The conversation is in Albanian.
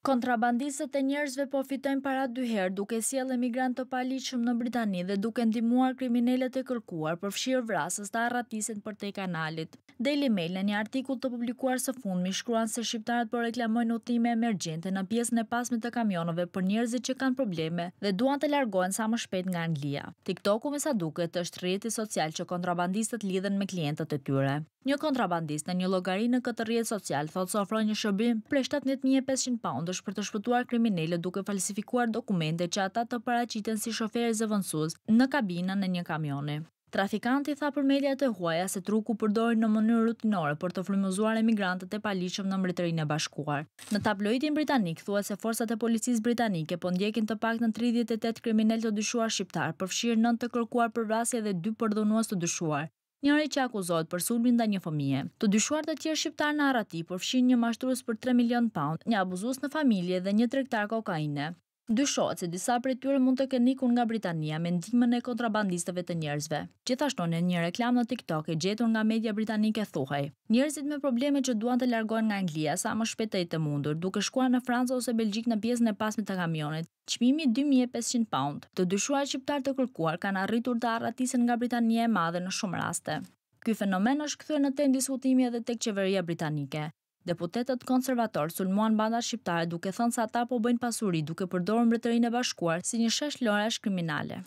Kontrabandisët e njerëzve po fitojnë para dyher duke si e emigrant të paliqëm në Britani dhe duke ndimuar kriminellet e kërkuar për fshirë vrasës të arratisit për te kanalit. Daily Mail në një artikull të publikuar së fund mi shkruan se shqiptarët po reklamojnë utime emergjente në pjesën e pasme të kamionove për njerëzit që kanë probleme dhe duan të largohen sa më shpet nga Anglia. TikToku me sa duke të është rriti social që kontrabandistët lidhen me klientët e tyre. Një kontrabandist në një logari në këtë rjetë social thotë se një shërbim për 7500 pound është për të shpëtuar kriminele duke falsifikuar dokumente që ata të paraqiten si shoferë zëvendësues në kabinën e një kamioni. Trafikanti tha për media të huaja se truku përdorin në mënyrë rutinore për të frymëzuar emigrantët e paligjshëm në Mbretërinë e Bashkuar. Në tabloidin britanik thuhet se forcat e policisë britanike po ndjekin të në 38 kriminal të dyshuar shqiptar, përfshirë 9 të kërkuar për vrasje dhe 2 përdhunues të dyshuar njëri që akuzohet për sulmin dhe një fëmije. Të dyshuar të tjerë shqiptar në arati përfshin një mashtrues për 3 milion pound, një abuzus në familje dhe një trektar kokaine. Dyshohet se disa prej tyre mund të kenë ikur nga Britania me ndihmën e kontrabandistëve të njerëzve. Gjithashtu në një reklam në TikTok e gjetur nga media britanike thuhej: "Njerëzit me probleme që duan të largohen nga Anglia sa më shpejt të mundur, duke shkuar në Francë ose Belgjik në pjesën e pasme të kamionit, çmimi 2500 pound. Të dyshuar shqiptar të kërkuar kanë arritur të arratisen nga Britania e Madhe në shumë raste." Ky fenomen është kthyer në tend diskutimi edhe tek qeveria britanike. Deputetët konservator sulmuan banda shqiptare duke thënë se ata po bëjnë pasuri duke përdorur mbretërinë e bashkuar si një shesh lojash kriminale.